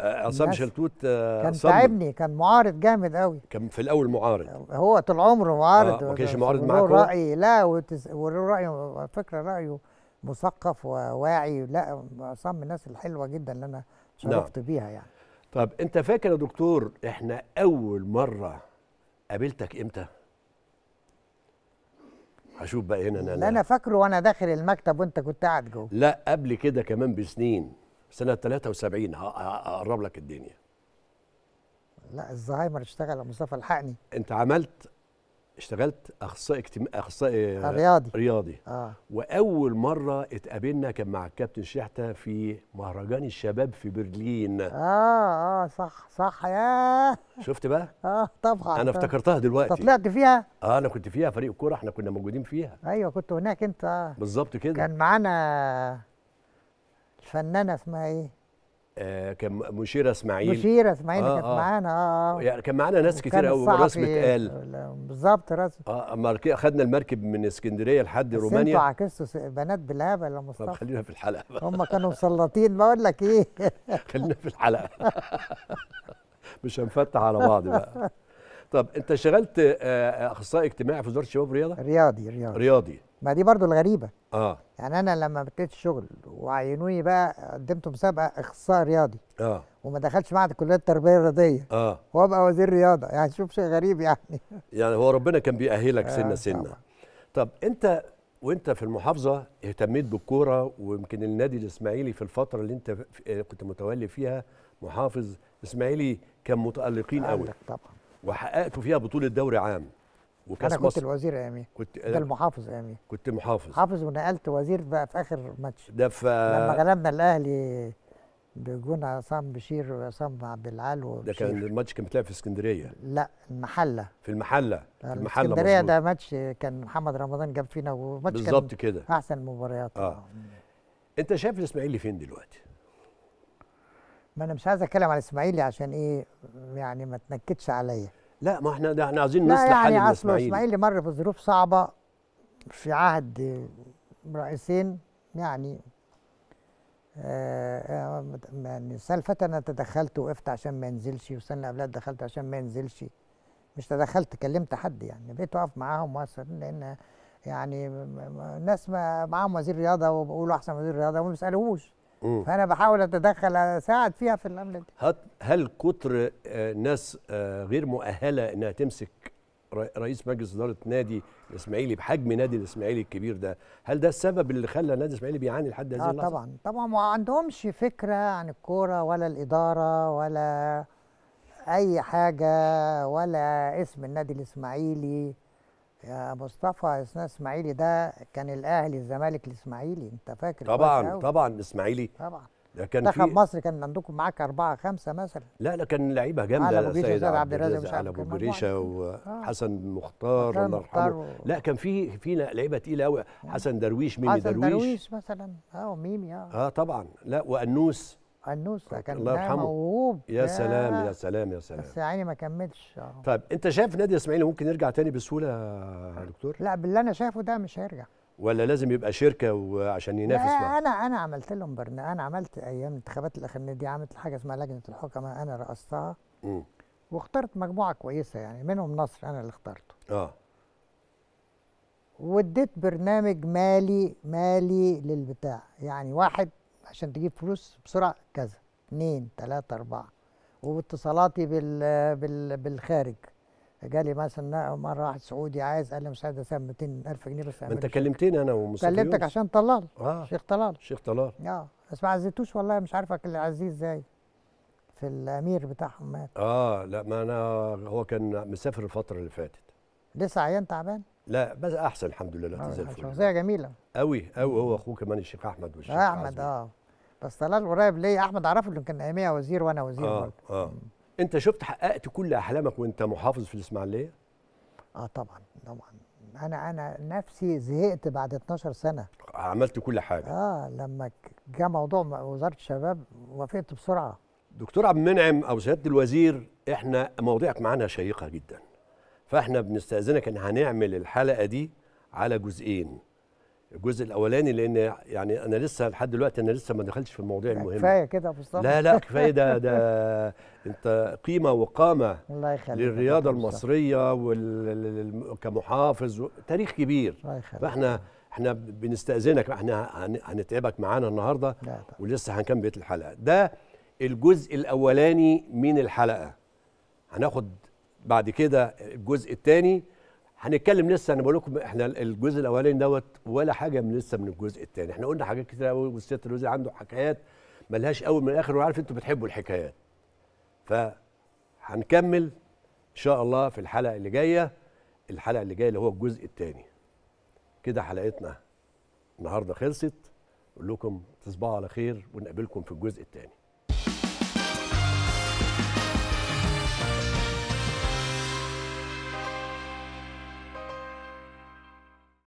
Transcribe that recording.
آه، عصام شلتوت آه، كان تعبني كان معارض جامد قوي كان في الاول معارض هو طول عمره معارض آه ما كانش معارض معاك راي لا وتس... وله على فكره رايه مثقف وواعي لا عصام من الناس الحلوه جدا اللي انا شرفت نعم. بيها يعني طب انت فاكر يا دكتور احنا اول مره قابلتك امتى؟ هشوف بقى هنا انا انا فاكره وانا داخل المكتب وانت كنت قاعد جوه لا قبل كده كمان بسنين سنه 73 هقرب لك الدنيا لا الزهايمر اشتغل يا مصطفى الحقني انت عملت اشتغلت اخصائي اجتماع اخصائي آه، رياضي رياضي آه. واول مره اتقابلنا كان مع الكابتن شحته في مهرجان الشباب في برلين اه اه صح صح يا شفت بقى اه طبعا انا افتكرتها دلوقتي طلعت فيها اه انا كنت فيها فريق الكوره احنا كنا موجودين فيها ايوه كنت هناك انت اه بالظبط كده كان معانا فنانه اسمها ايه؟ آه كان مشيره اسماعيل مشيره اسماعيل آه كانت آه معانا اه يعني كان معانا ناس كتير قوي راس متقال بالظبط راس اه خدنا المركب من اسكندريه لحد رومانيا انتوا عكستوا بنات بالهبل يا مصطفى طب خلينا في الحلقه بقى هم كانوا مسلطين بقول لك ايه خلينا في الحلقه مش هنفتح على بعض بقى طب انت اشتغلت آه، آه، اخصائي اجتماعي في وزاره الشباب والرياضه؟ رياضي رياضي رياضي ما دي برضو الغريبه اه يعني انا لما ابتديت الشغل وعينوني بقى قدمت مسابقه اخصائي رياضي اه وما دخلتش معهد كليه التربيه الرياضيه اه وابقى وزير رياضه يعني شوف شيء غريب يعني يعني هو ربنا كان بيأهلك سنه آه سنه طبعا. طب انت وانت في المحافظه اهتميت بالكوره ويمكن النادي الاسماعيلي في الفتره اللي انت آه، كنت متولي فيها محافظ اسماعيلي كان متالقين قوي طبعا وحققت فيها بطوله دوري عام وكاس انا كنت مصر. الوزير امين كنت ده المحافظ امين كنت محافظ حافظ ونقلت وزير بقى في اخر ماتش ده ف... لما غلبنا الاهلي بجون عصام بشير وعصام عبد العال ده كان الماتش كان بيتلعب في اسكندريه لا المحله في المحله في آه، المحله اسكندريه ده ماتش كان محمد رمضان جاب فينا وماتش بالظبط كده احسن مباريات آه. اه انت شايف الاسماعيلي فين دلوقتي؟ ما انا مش عايز اتكلم على اسماعيلي عشان ايه يعني ما تنكدش عليا لا ما احنا ده احنا عايزين نصلح يعني حل يعني اسماعيلي اسماعيلي مر في ظروف صعبه في عهد رئيسين يعني آه، يعني السنه اللي انا تدخلت وقفت عشان ما ينزلش والسنه اللي قبلها دخلت عشان ما ينزلش مش تدخلت كلمت حد يعني بقيت واقف معاهم واصل لان يعني ناس معاهم وزير رياضه وبقولوا احسن وزير رياضه وما بيسالوهوش فانا بحاول اتدخل اساعد فيها في الامر ده هل كتر آه، ناس آه، غير مؤهله انها تمسك رئيس مجلس اداره نادي الاسماعيلي بحجم نادي الاسماعيلي الكبير ده هل ده السبب اللي خلى نادي الاسماعيلي بيعاني لحد هذه آه اللحظه طبعا طبعا ما عندهمش فكره عن الكوره ولا الاداره ولا اي حاجه ولا اسم النادي الاسماعيلي يا مصطفى اثناء اسماعيلي ده كان الاهلي الزمالك الاسماعيلي انت فاكر طبعا طبعا اسماعيلي طبعا ده كان منتخب مصر كان عندكم معاك أربعة خمسة مثلا لا لا كان لعيبة جامدة أبو سيد عبد الرازق على أبو جريشة وحسن آه. مختار الله يرحمه لا كان في في لعيبة تقيلة قوي آه. حسن درويش ميمي حسن درويش حسن درويش مثلا اه وميمي اه اه طبعا لا وأنوس النوسه كان الله يرحمه موهوب يا سلام يا سلام يا سلام بس عيني ما كملش اه. طيب انت شايف نادي اسماعيل ممكن يرجع تاني بسهوله يا دكتور؟ لا باللي انا شايفه ده مش هيرجع ولا لازم يبقى شركه وعشان ينافس لا انا انا عملت لهم برنامج انا عملت ايام انتخابات الاخيره دي عملت حاجه اسمها لجنه الحكماء انا رأستها امم واخترت مجموعه كويسه يعني منهم نصر انا اللي اخترته اه واديت برنامج مالي مالي للبتاع يعني واحد عشان تجيب فلوس بسرعه كذا اثنين ثلاثة اربعه واتصالاتي بال بال بالخارج جالي مثلا مره واحد سعودي عايز قال لي مساعده سام 200000 جنيه بس ما انت كلمتني انا ومصطفى كلمتك عشان طلال آه. شيخ طلال شيخ طلال اه بس ما عزيتوش والله مش عارفك اللي عزيز ازاي في الامير بتاعهم مات اه لا ما انا هو كان مسافر الفتره اللي فاتت لسه عيان تعبان لا بس احسن الحمد لله لا آه، تزال شخصيه جميله قوي قوي هو اخوه كمان الشيخ احمد والشيخ احمد اه بس طلال قريب ليا احمد عرفه اللي كان اياميها وزير وانا وزير اه برضه اه انت شفت حققت كل احلامك وانت محافظ في الاسماعيليه؟ اه طبعا طبعا انا انا نفسي زهقت بعد 12 سنه عملت كل حاجه اه لما جاء موضوع وزاره الشباب وافقت بسرعه دكتور عبد المنعم او سياده الوزير احنا مواضيعك معانا شيقه جدا فاحنا بنستاذنك ان هنعمل الحلقه دي على جزئين الجزء الاولاني لان يعني انا لسه لحد دلوقتي انا لسه ما دخلتش في المواضيع المهمه كفايه كده يا لا لا كفايه ده ده انت قيمه وقامه الله يخليك للرياضه المصريه وال... كمحافظ تاريخ كبير الله يخليك فاحنا احنا بنستاذنك احنا هنتعبك معانا النهارده ولسه هنكمل بقيه الحلقه ده الجزء الاولاني من الحلقه هناخد بعد كده الجزء الثاني هنتكلم لسه انا بقول لكم احنا الجزء الاولاني دوت ولا حاجه من لسه من الجزء الثاني احنا قلنا حاجات كتير قوي والست الوزير عنده حكايات ملهاش اول من الاخر وعارف انتوا بتحبوا الحكايات فهنكمل ان شاء الله في الحلقه اللي جايه الحلقه اللي جايه اللي هو الجزء الثاني كده حلقتنا النهارده خلصت اقول لكم تصبحوا على خير ونقابلكم في الجزء الثاني